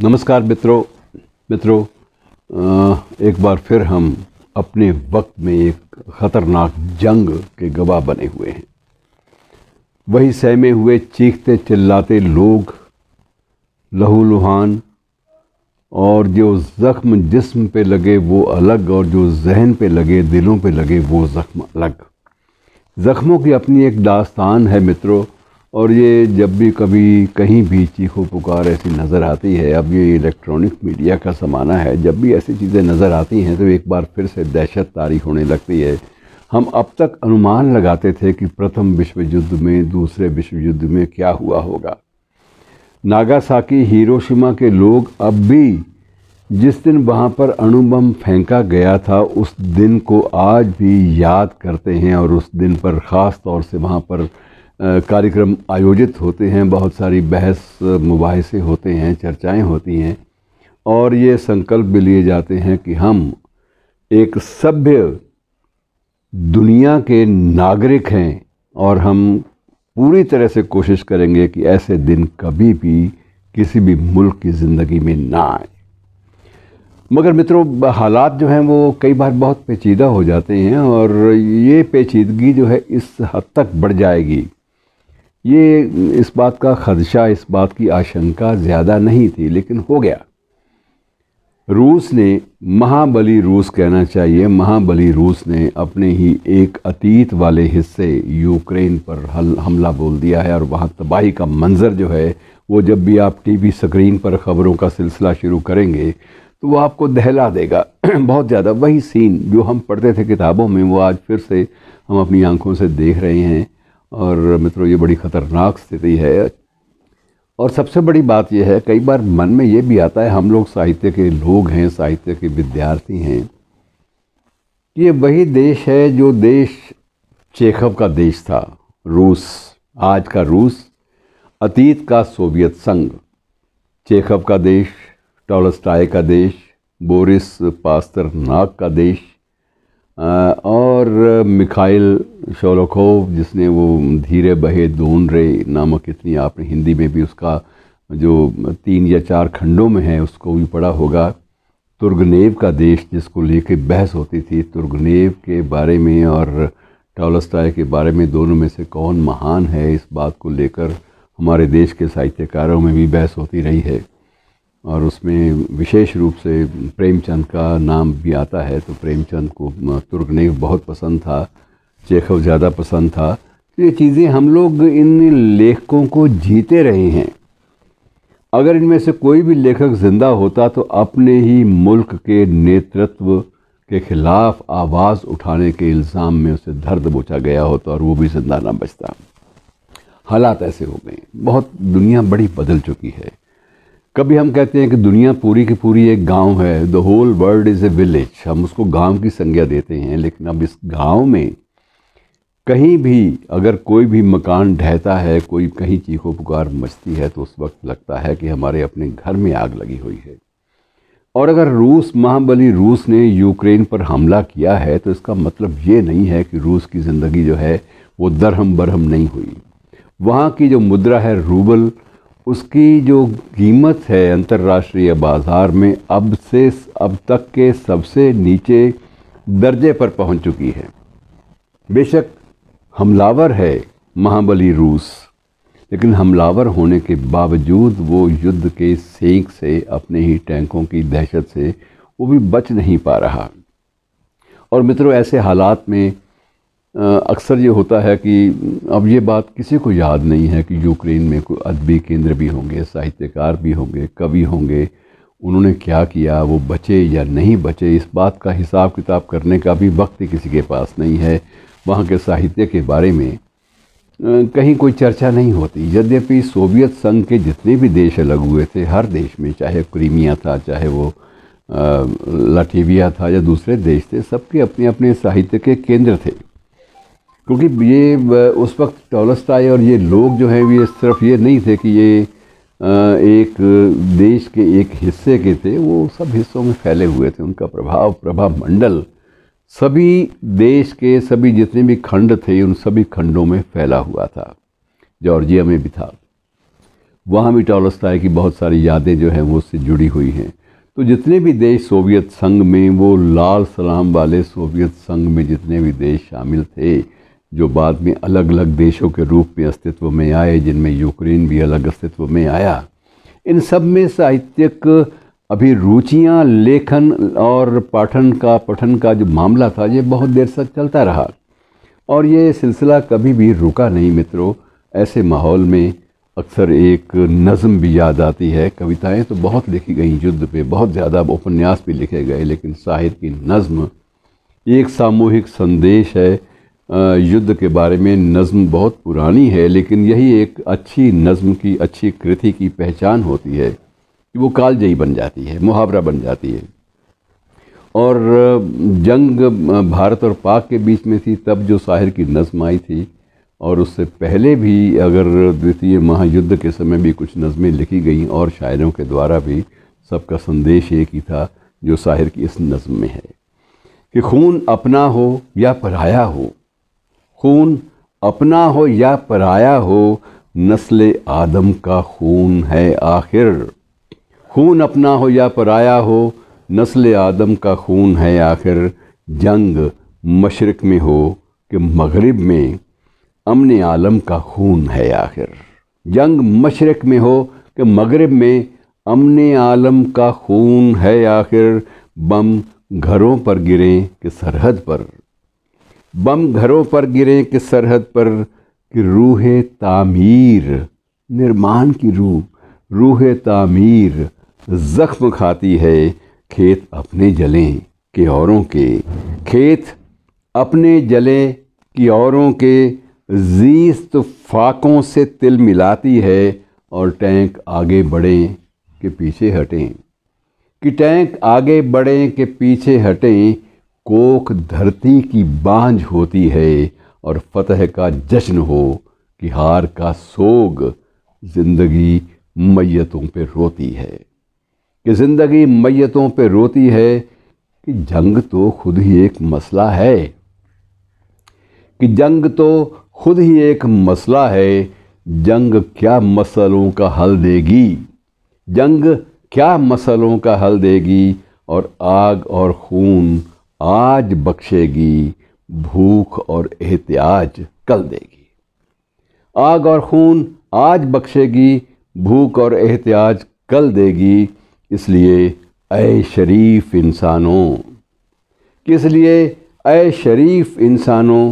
नमस्कार मित्रों मित्रों एक बार फिर हम अपने वक्त में एक ख़तरनाक जंग के गवाह बने हुए हैं वही सहमे हुए चीखते चिल्लाते लोग लहूलुहान और जो ज़ख्म जिस्म पे लगे वो अलग और जो जहन पे लगे दिलों पे लगे वो ज़ख्म अलग ज़ख्मों की अपनी एक दास्तान है मित्रों और ये जब भी कभी कहीं भी चीखो पुकार ऐसी नज़र आती है अब ये इलेक्ट्रॉनिक मीडिया का ज़माना है जब भी ऐसी चीज़ें नज़र आती हैं तो एक बार फिर से दहशत तारी होने लगती है हम अब तक अनुमान लगाते थे कि प्रथम विश्व युद्ध में दूसरे विश्व युद्ध में क्या हुआ होगा नागासाकी हिरोशिमा के लोग अब भी जिस दिन वहाँ पर अणुबम फेंका गया था उस दिन को आज भी याद करते हैं और उस दिन पर ख़ास तौर से वहाँ पर कार्यक्रम आयोजित होते हैं बहुत सारी बहस मुबासे होते हैं चर्चाएं होती हैं और ये संकल्प भी लिए जाते हैं कि हम एक सभ्य दुनिया के नागरिक हैं और हम पूरी तरह से कोशिश करेंगे कि ऐसे दिन कभी भी किसी भी मुल्क की ज़िंदगी में ना आए मगर मित्रों हालात जो हैं वो कई बार बहुत पेचीदा हो जाते हैं और ये पेचीदगी जो है इस हद तक बढ़ जाएगी ये इस बात का खदशा इस बात की आशंका ज़्यादा नहीं थी लेकिन हो गया रूस ने महाबली रूस कहना चाहिए महाबली रूस ने अपने ही एक अतीत वाले हिस्से यूक्रेन पर हमला बोल दिया है और वहाँ तबाही का मंज़र जो है वो जब भी आप टीवी स्क्रीन पर ख़बरों का सिलसिला शुरू करेंगे तो वो आपको दहला देगा बहुत ज़्यादा वही सीन जो हम पढ़ते थे किताबों में वो आज फिर से हम अपनी आंखों से देख रहे हैं और मित्रों ये बड़ी ख़तरनाक स्थिति है और सबसे बड़ी बात यह है कई बार मन में ये भी आता है हम लोग साहित्य के लोग हैं साहित्य के विद्यार्थी हैं ये वही देश है जो देश चेखव का देश था रूस आज का रूस अतीत का सोवियत संघ चेखव का देश टॉलस्टाय का देश बोरिस पास्तर नाग का देश और मिखाइल शोलोखोव जिसने वो धीरे बहे दोन रे नामक इतनी आपने हिंदी में भी उसका जो तीन या चार खंडों में है उसको भी पढ़ा होगा तुर्गनेव का देश जिसको लेके बहस होती थी तुर्गनेव के बारे में और टॉलस्टाय के बारे में दोनों में से कौन महान है इस बात को लेकर हमारे देश के साहित्यकारों में भी बहस होती रही है और उसमें विशेष रूप से प्रेमचंद का नाम भी आता है तो प्रेमचंद को तुर्गनेव बहुत पसंद था चेखव ज़्यादा पसंद था तो ये चीज़ें हम लोग इन लेखकों को जीते रहे हैं अगर इनमें से कोई भी लेखक ज़िंदा होता तो अपने ही मुल्क के नेतृत्व के खिलाफ आवाज़ उठाने के इल्ज़ाम में उसे दर्द बोचा गया होता और वो भी ज़िंदा ना बचता हालात ऐसे हो गए बहुत दुनिया बड़ी बदल चुकी है कभी हम कहते हैं कि दुनिया पूरी की पूरी एक गांव है the whole world is a village हम उसको गांव की संज्ञा देते हैं लेकिन अब इस गांव में कहीं भी अगर कोई भी मकान ढहता है कोई कहीं चीखो पुकार मचती है तो उस वक्त लगता है कि हमारे अपने घर में आग लगी हुई है और अगर रूस महाबली रूस ने यूक्रेन पर हमला किया है तो इसका मतलब ये नहीं है कि रूस की ज़िंदगी जो है वो दरहम बरहम नहीं हुई वहाँ की जो मुद्रा है रूबल उसकी जो कीमत है अंतर्राष्ट्रीय बाज़ार में अब से अब तक के सबसे नीचे दर्जे पर पहुंच चुकी है बेशक हमलावर है महाबली रूस लेकिन हमलावर होने के बावजूद वो युद्ध के सेंक से अपने ही टैंकों की दहशत से वो भी बच नहीं पा रहा और मित्रों ऐसे हालात में अक्सर ये होता है कि अब ये बात किसी को याद नहीं है कि यूक्रेन में कोई अदबी केंद्र भी होंगे साहित्यकार भी होंगे कवि होंगे उन्होंने क्या किया वो बचे या नहीं बचे इस बात का हिसाब किताब करने का भी वक्त किसी के पास नहीं है वहाँ के साहित्य के बारे में कहीं कोई चर्चा नहीं होती यद्यपि सोवियत संघ के जितने भी देश अलग हुए थे हर देश में चाहे क्रीमिया था चाहे वो लाटीविया था या दूसरे देश थे सबके अपने अपने साहित्य के केंद्र थे क्योंकि ये उस वक्त टॉलस्टाई और ये लोग जो हैं ये सिर्फ ये नहीं थे कि ये एक देश के एक हिस्से के थे वो सब हिस्सों में फैले हुए थे उनका प्रभाव प्रभाव मंडल सभी देश के सभी जितने भी खंड थे उन सभी खंडों में फैला हुआ था जॉर्जिया में भी था वहाँ भी टॉलस्टाई की बहुत सारी यादें जो हैं वो उससे जुड़ी हुई हैं तो जितने भी देश सोवियत संघ में वो लाल सलाम वाले सोवियत संघ में जितने भी देश शामिल थे जो बाद में अलग अलग देशों के रूप में अस्तित्व में आए जिनमें यूक्रेन भी अलग अस्तित्व में आया इन सब में साहित्यिक अभी रुचियां लेखन और पाठन का पठन का जो मामला था ये बहुत देर तक चलता रहा और ये सिलसिला कभी भी रुका नहीं मित्रों ऐसे माहौल में अक्सर एक नज़म भी याद आती है कविताएं तो बहुत लिखी गई युद्ध पे बहुत ज़्यादा उपन्यास भी लिखे गए लेकिन साहित्य की नज़म एक सामूहिक संदेश है युद्ध के बारे में नज़म बहुत पुरानी है लेकिन यही एक अच्छी नज़म की अच्छी कृति की पहचान होती है कि वो कालजयी बन जाती है मुहावरा बन जाती है और जंग भारत और पाक के बीच में थी तब जो साहिर की नज़म आई थी और उससे पहले भी अगर द्वितीय महायुद्ध के समय भी कुछ नज़में लिखी गई और शायरों के द्वारा भी सबका संदेश एक ही था जो साहिर की इस नज़म में है कि खून अपना हो या पराया हो खून अपना हो या पराया हो नस्ल आदम का खून है आखिर खून अपना हो या पराया हो नस्ल आदम का खून है आखिर जंग मशरक में हो कि मग़रब में अमन आलम का खून है आखिर जंग मशरक में हो कि मग़रब में अमन आलम का खून है आखिर बम घरों पर गिरें कि सरहद पर बम घरों पर गिरे कि सरहद पर कि रूह तामीर निर्माण की रूह रूह तामीर ज़ख्म खाती है खेत अपने जलें कि औरों के खेत अपने जलें कि औरों के जीस्त फाकों से तिल मिलाती है और टैंक आगे बढ़ें कि पीछे हटें कि टैंक आगे बढ़ें के पीछे हटें कोख धरती की बांझ होती है और फतह का जश्न हो कि हार का सोग जिंदगी मैतों पे रोती है कि जिंदगी मैतों पे रोती है कि जंग तो खुद ही एक मसला है कि जंग तो खुद ही एक मसला है जंग क्या मसलों का हल देगी जंग क्या मसलों का हल देगी और आग और खून आज बख्शेगी भूख और एहतियाज कल देगी आग और खून आज बख्शेगी भूख और एहतियाज कल देगी इसलिए अय शरीफ इंसानों किस लिए अय शरीफ इंसानों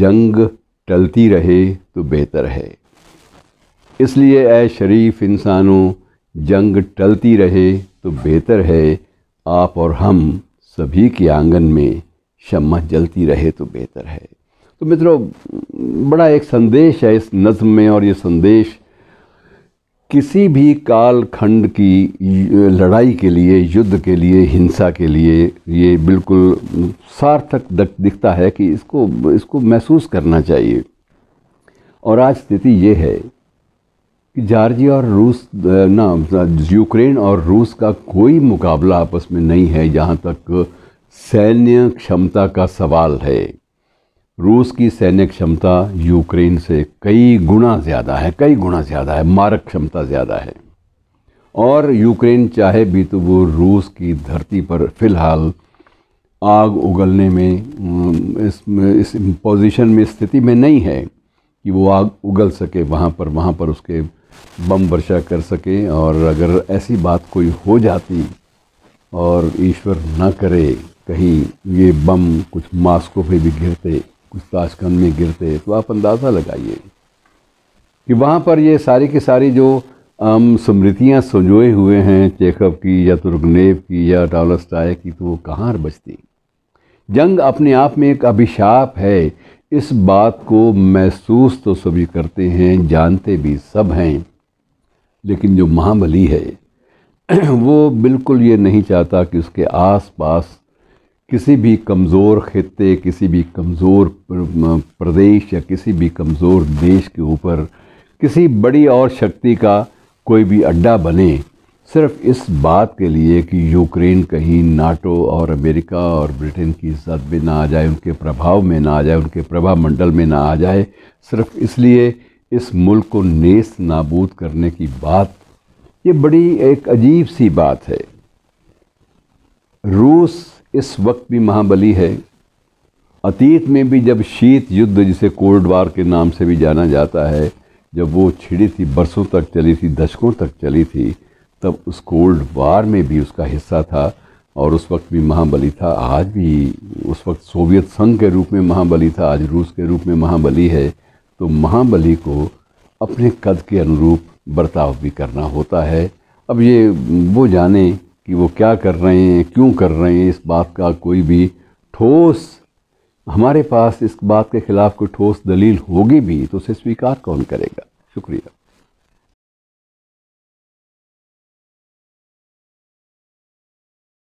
जंग टलती रहे तो बेहतर है इसलिए ए शरीफ इंसानों जंग टलती रहे तो बेहतर है आप और हम सभी के आंगन में शम्मा जलती रहे तो बेहतर है तो मित्रों बड़ा एक संदेश है इस नज़म में और ये संदेश किसी भी कालखंड की लड़ाई के लिए युद्ध के लिए हिंसा के लिए ये बिल्कुल सार्थक दिखता है कि इसको इसको महसूस करना चाहिए और आज स्थिति ये है जॉर्जिया और रूस ना यूक्रेन और रूस का कोई मुकाबला आपस में नहीं है जहाँ तक सैन्य क्षमता का सवाल है रूस की सैन्य क्षमता यूक्रेन से कई गुना ज़्यादा है कई गुना ज़्यादा है मारक क्षमता ज़्यादा है और यूक्रेन चाहे भी तो वो रूस की धरती पर फ़िलहाल आग उगलने में इस, इस पोजीशन में स्थिति में नहीं है कि वो आग उगल सके वहाँ पर वहाँ पर उसके बम वर्षा कर सके और अगर ऐसी बात कोई हो जाती और ईश्वर ना करे कहीं ये बम कुछ मास्को पे भी गिरते कुछ ताशकंद में गिरते तो आप अंदाज़ा लगाइए कि वहाँ पर ये सारी की सारी जो स्मृतियाँ संजोए हुए हैं चेकअप की या तुर्गनेव की या टालस्टाए की तो वो कहाँ बचती जंग अपने आप में एक अभिशाप है इस बात को महसूस तो सभी करते हैं जानते भी सब हैं लेकिन जो महाबली है वो बिल्कुल ये नहीं चाहता कि उसके आसपास किसी भी कमज़ोर ख़त्े किसी भी कमज़ोर प्रदेश या किसी भी कमज़ोर देश के ऊपर किसी बड़ी और शक्ति का कोई भी अड्डा बने सिर्फ इस बात के लिए कि यूक्रेन कहीं नाटो और अमेरिका और ब्रिटेन की इज्जत में ना आ जाए उनके प्रभाव में ना आ जाए उनके प्रभाव मंडल में ना आ जाए सिर्फ इसलिए इस मुल्क को नेस नाबूद करने की बात ये बड़ी एक अजीब सी बात है रूस इस वक्त भी महाबली है अतीत में भी जब शीत युद्ध जिसे कोल्ड वार के नाम से भी जाना जाता है जब वो छिड़ी थी बरसों तक चली थी दशकों तक चली थी तब उस कोल्ड वार में भी उसका हिस्सा था और उस वक्त भी महाबली था आज भी उस वक्त सोवियत संघ के रूप में महाबली था आज रूस के रूप में महाबली है तो महाबली को अपने कद के अनुरूप बर्ताव भी करना होता है अब ये वो जाने कि वो क्या कर रहे हैं क्यों कर रहे हैं इस बात का कोई भी ठोस हमारे पास इस बात के खिलाफ कोई ठोस दलील होगी भी तो उसे स्वीकार कौन करेगा शुक्रिया